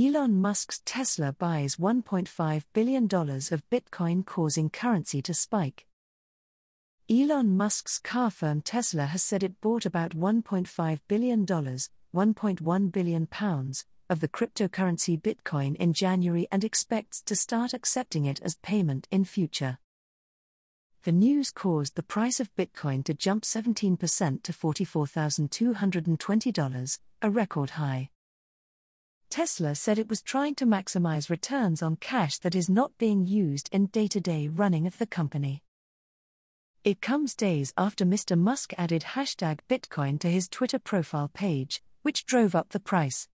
Elon Musk's Tesla buys $1.5 billion of Bitcoin, causing currency to spike. Elon Musk's car firm Tesla has said it bought about $1.5 billion, £1.1 billion, pounds, of the cryptocurrency Bitcoin in January and expects to start accepting it as payment in future. The news caused the price of Bitcoin to jump 17% to $44,220, a record high. Tesla said it was trying to maximize returns on cash that is not being used in day to day running of the company. It comes days after Mr. Musk added hashtag Bitcoin to his Twitter profile page, which drove up the price.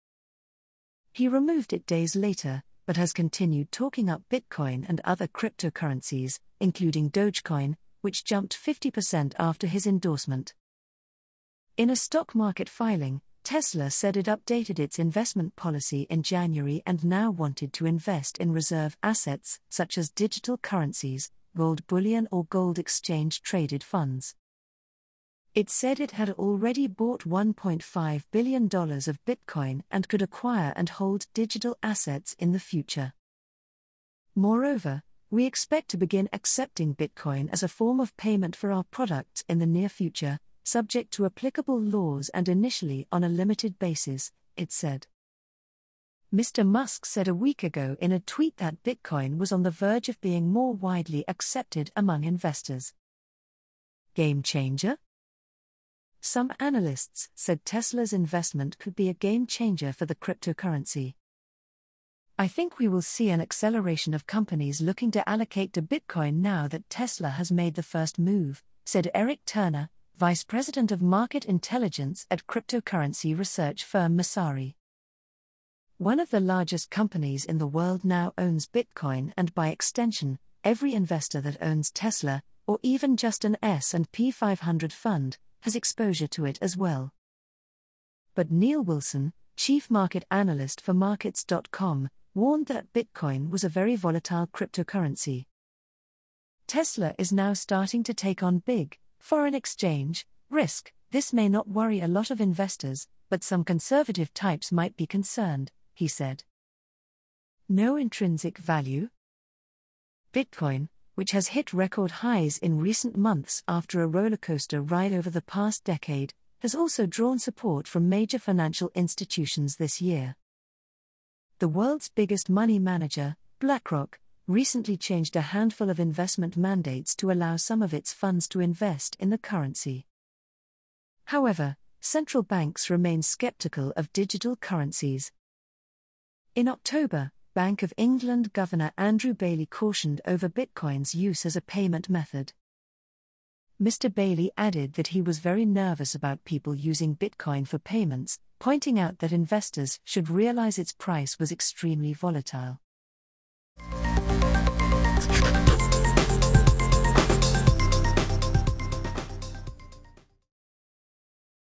He removed it days later, but has continued talking up Bitcoin and other cryptocurrencies, including Dogecoin, which jumped 50% after his endorsement. In a stock market filing, Tesla said it updated its investment policy in January and now wanted to invest in reserve assets, such as digital currencies, gold bullion, or gold exchange traded funds. It said it had already bought $1.5 billion of Bitcoin and could acquire and hold digital assets in the future. Moreover, we expect to begin accepting Bitcoin as a form of payment for our products in the near future, subject to applicable laws and initially on a limited basis, it said. Mr. Musk said a week ago in a tweet that Bitcoin was on the verge of being more widely accepted among investors. Game changer? Some analysts said Tesla's investment could be a game changer for the cryptocurrency. I think we will see an acceleration of companies looking to allocate to Bitcoin now that Tesla has made the first move, said Eric Turner, Vice President of Market Intelligence at cryptocurrency research firm Masari. One of the largest companies in the world now owns Bitcoin and by extension, every investor that owns Tesla or even just an S&P 500 fund has exposure to it as well. But Neil Wilson, chief market analyst for markets.com, warned that Bitcoin was a very volatile cryptocurrency. Tesla is now starting to take on big Foreign exchange, risk, this may not worry a lot of investors, but some conservative types might be concerned, he said. No intrinsic value? Bitcoin, which has hit record highs in recent months after a rollercoaster ride over the past decade, has also drawn support from major financial institutions this year. The world's biggest money manager, BlackRock, recently changed a handful of investment mandates to allow some of its funds to invest in the currency. However, central banks remain skeptical of digital currencies. In October, Bank of England Governor Andrew Bailey cautioned over Bitcoin's use as a payment method. Mr. Bailey added that he was very nervous about people using Bitcoin for payments, pointing out that investors should realize its price was extremely volatile.